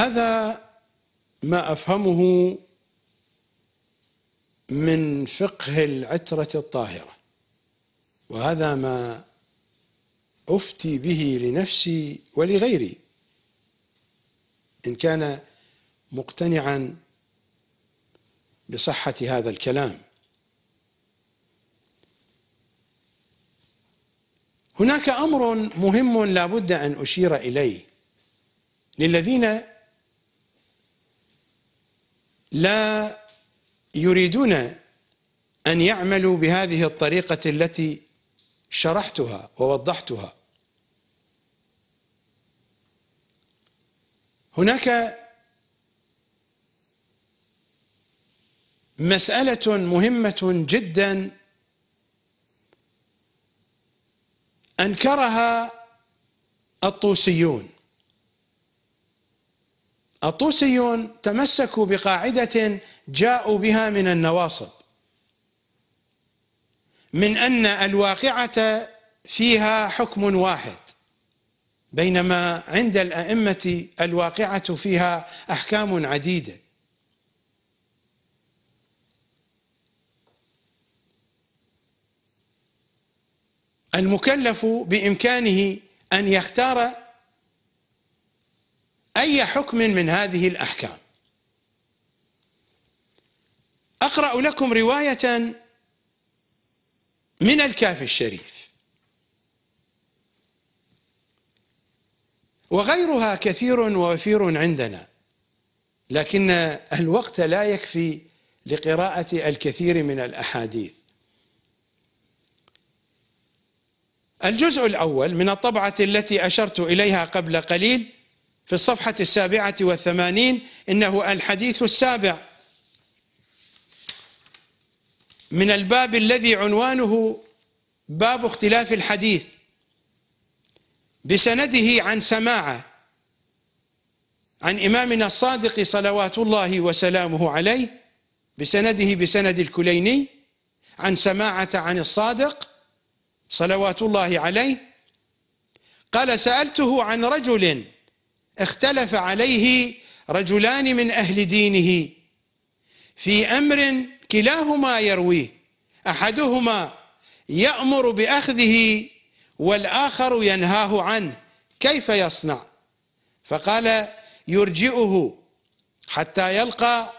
هذا ما افهمه من فقه العتره الطاهره وهذا ما افتي به لنفسي ولغيري ان كان مقتنعا بصحه هذا الكلام هناك امر مهم لا بد ان اشير اليه للذين لا يريدون أن يعملوا بهذه الطريقة التي شرحتها ووضحتها هناك مسألة مهمة جدا أنكرها الطوسيون الطوسيون تمسكوا بقاعدة جاءوا بها من النواصب من أن الواقعة فيها حكم واحد بينما عند الأئمة الواقعة فيها أحكام عديدة المكلف بإمكانه أن يختار أي حكم من هذه الأحكام أقرأ لكم رواية من الكافي الشريف وغيرها كثير ووفير عندنا لكن الوقت لا يكفي لقراءة الكثير من الأحاديث الجزء الأول من الطبعة التي أشرت إليها قبل قليل في الصفحة السابعة والثمانين إنه الحديث السابع من الباب الذي عنوانه باب اختلاف الحديث بسنده عن سماعه عن إمامنا الصادق صلوات الله وسلامه عليه بسنده بسند الكليني عن سماعة عن الصادق صلوات الله عليه قال سألته عن رجل اختلف عليه رجلان من أهل دينه في أمر كلاهما يرويه أحدهما يأمر بأخذه والآخر ينهاه عنه كيف يصنع فقال يرجئه حتى يلقى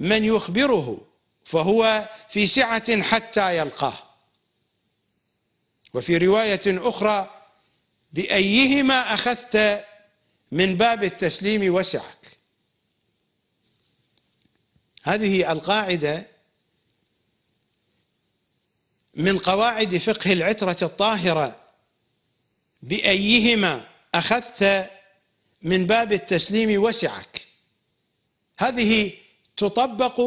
من يخبره فهو في سعة حتى يلقاه وفي رواية أخرى بأيهما أخذت من باب التسليم وسعك هذه القاعده من قواعد فقه العتره الطاهره بايهما اخذت من باب التسليم وسعك هذه تطبق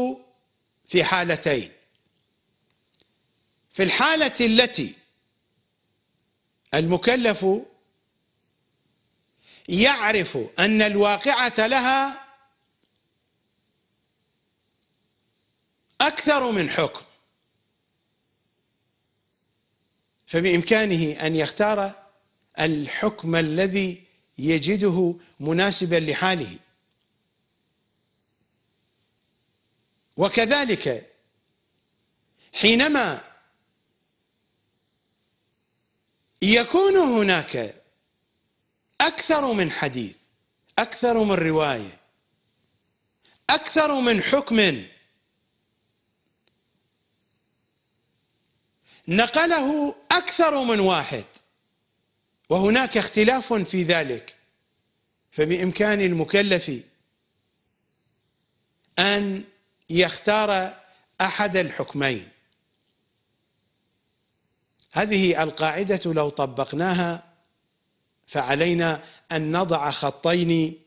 في حالتين في الحاله التي المكلف يعرف أن الواقعة لها أكثر من حكم فبإمكانه أن يختار الحكم الذي يجده مناسبا لحاله وكذلك حينما يكون هناك اكثر من حديث اكثر من روايه اكثر من حكم نقله اكثر من واحد وهناك اختلاف في ذلك فبامكان المكلف ان يختار احد الحكمين هذه القاعده لو طبقناها فعلينا ان نضع خطين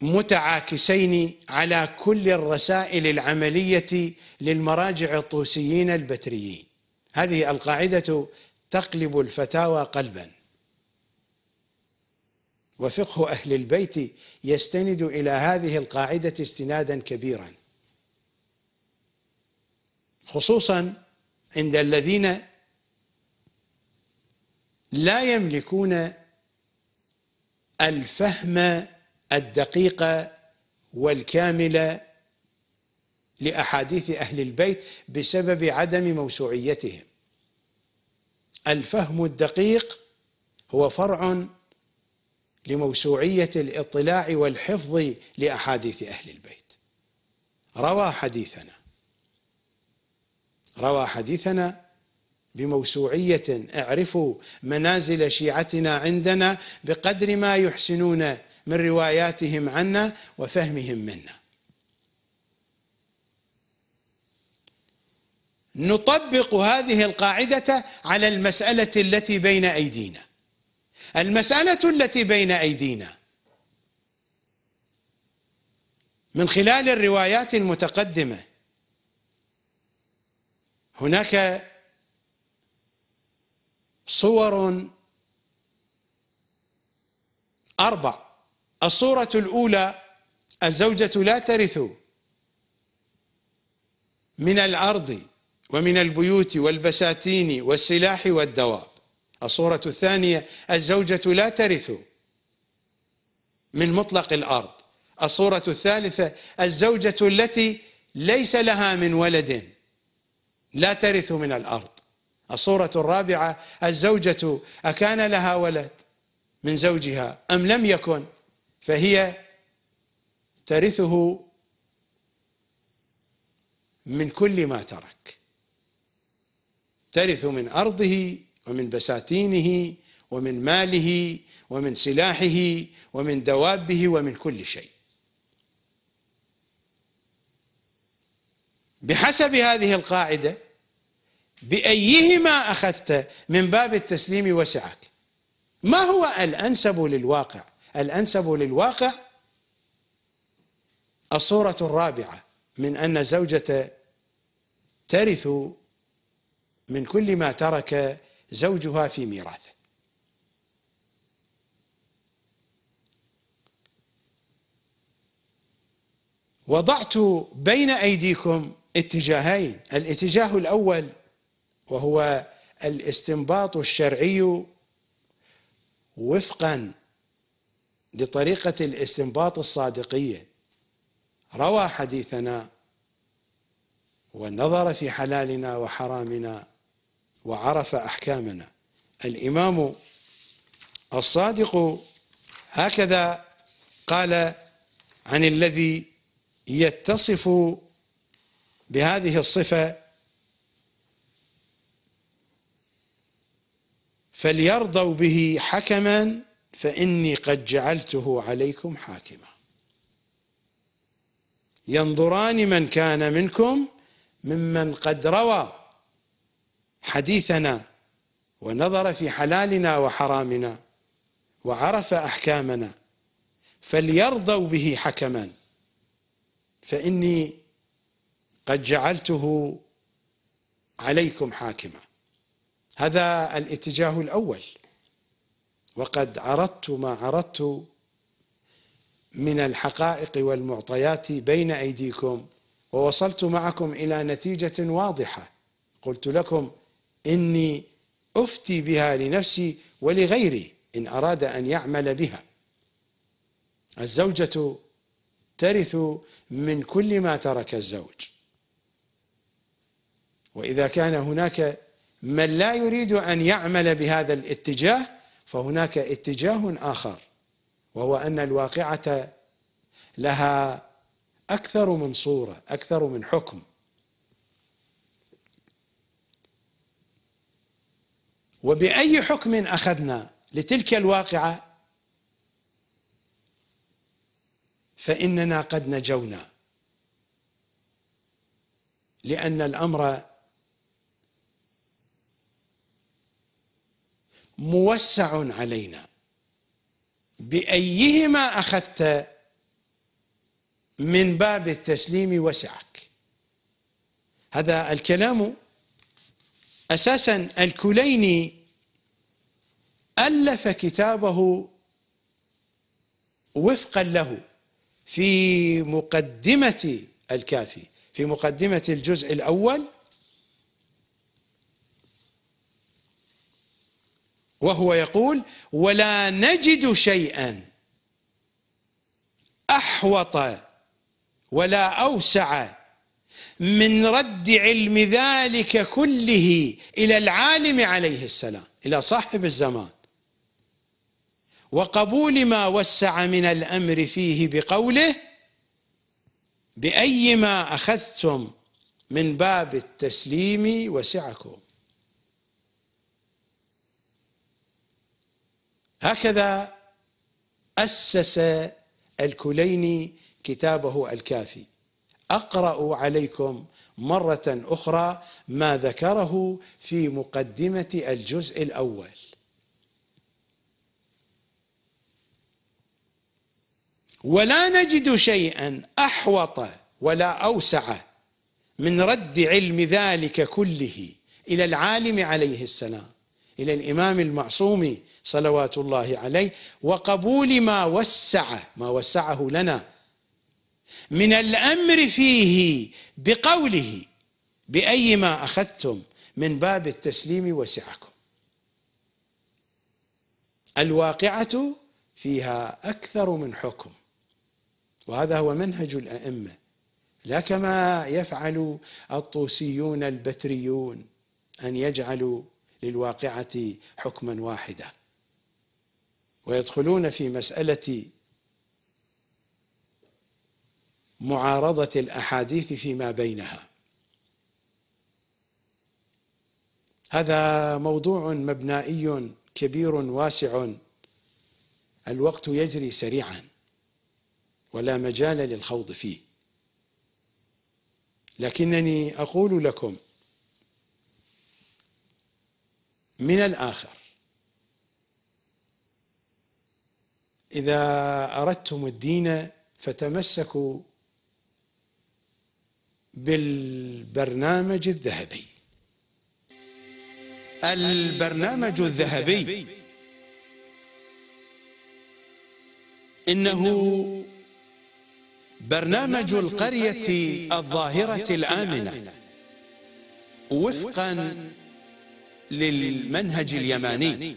متعاكسين على كل الرسائل العمليه للمراجع الطوسيين البتريين هذه القاعده تقلب الفتاوى قلبا وفقه اهل البيت يستند الى هذه القاعده استنادا كبيرا خصوصا عند الذين لا يملكون الفهم الدقيق والكامل لاحاديث اهل البيت بسبب عدم موسوعيتهم الفهم الدقيق هو فرع لموسوعيه الاطلاع والحفظ لاحاديث اهل البيت روى حديثنا روى حديثنا بموسوعية اعرفوا منازل شيعتنا عندنا بقدر ما يحسنون من رواياتهم عنا وفهمهم منا نطبق هذه القاعدة على المسألة التي بين أيدينا المسألة التي بين أيدينا من خلال الروايات المتقدمة هناك صور أربع الصورة الأولى الزوجة لا ترث من الأرض ومن البيوت والبساتين والسلاح والدواب الصورة الثانية الزوجة لا ترث من مطلق الأرض الصورة الثالثة الزوجة التي ليس لها من ولد لا ترث من الأرض الصورة الرابعة الزوجة أكان لها ولد من زوجها أم لم يكن فهي ترثه من كل ما ترك ترث من أرضه ومن بساتينه ومن ماله ومن سلاحه ومن دوابه ومن كل شيء بحسب هذه القاعده بايهما اخذت من باب التسليم وسعك ما هو الانسب للواقع الانسب للواقع الصوره الرابعه من ان زوجه ترث من كل ما ترك زوجها في ميراثه وضعت بين ايديكم اتجاهين الاتجاه الاول وهو الاستنباط الشرعي وفقا لطريقة الاستنباط الصادقية روى حديثنا ونظر في حلالنا وحرامنا وعرف أحكامنا الإمام الصادق هكذا قال عن الذي يتصف بهذه الصفه فليرضوا به حكما فاني قد جعلته عليكم حاكما ينظران من كان منكم ممن قد روى حديثنا ونظر في حلالنا وحرامنا وعرف احكامنا فليرضوا به حكما فاني قد جعلته عليكم حاكما هذا الاتجاه الاول وقد عرضت ما عرضت من الحقائق والمعطيات بين ايديكم ووصلت معكم الى نتيجه واضحه قلت لكم اني افتي بها لنفسي ولغيري ان اراد ان يعمل بها الزوجه ترث من كل ما ترك الزوج واذا كان هناك من لا يريد ان يعمل بهذا الاتجاه فهناك اتجاه اخر وهو ان الواقعه لها اكثر من صوره اكثر من حكم وباي حكم اخذنا لتلك الواقعه فاننا قد نجونا لان الامر موسع علينا بايهما اخذت من باب التسليم وسعك هذا الكلام اساسا الكليني الف كتابه وفقا له في مقدمه الكافي في مقدمه الجزء الاول وهو يقول ولا نجد شيئا احوط ولا اوسع من رد علم ذلك كله الى العالم عليه السلام الى صاحب الزمان وقبول ما وسع من الامر فيه بقوله باي ما اخذتم من باب التسليم وسعكم هكذا أسس الكليني كتابه الكافي أقرأ عليكم مرة أخرى ما ذكره في مقدمة الجزء الأول ولا نجد شيئا أحوط ولا أوسع من رد علم ذلك كله إلى العالم عليه السلام إلى الإمام المعصوم صلوات الله عليه وقبول ما وسعه ما وسعه لنا من الامر فيه بقوله باي ما اخذتم من باب التسليم وسعكم الواقعه فيها اكثر من حكم وهذا هو منهج الائمه لا كما يفعل الطوسيون البتريون ان يجعلوا للواقعه حكما واحدا ويدخلون في مسألة معارضة الأحاديث فيما بينها هذا موضوع مبنائي كبير واسع الوقت يجري سريعا ولا مجال للخوض فيه لكنني أقول لكم من الآخر إذا أردتم الدين فتمسكوا بالبرنامج الذهبي البرنامج الذهبي إنه برنامج القرية الظاهرة الآمنة وفقا للمنهج اليماني